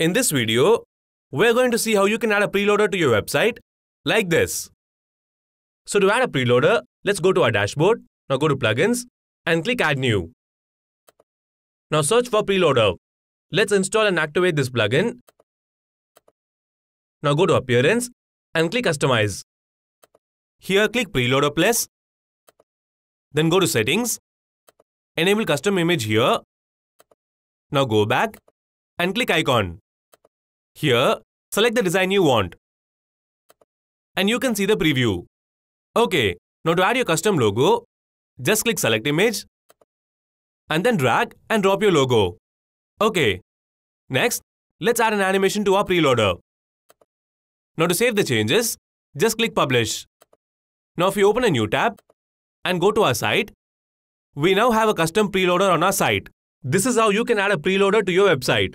In this video, we're going to see how you can add a preloader to your website like this. So to add a preloader, let's go to our dashboard, now go to plugins and click add new. Now search for preloader. Let's install and activate this plugin. Now go to appearance and click customize. Here click preloader plus. Then go to settings. Enable custom image here. Now go back and click icon. Here, select the design you want. And you can see the preview. Okay, now to add your custom logo, just click select image and then drag and drop your logo. Okay. Next, let's add an animation to our preloader. Now to save the changes, just click publish. Now if we open a new tab and go to our site, we now have a custom preloader on our site. This is how you can add a preloader to your website.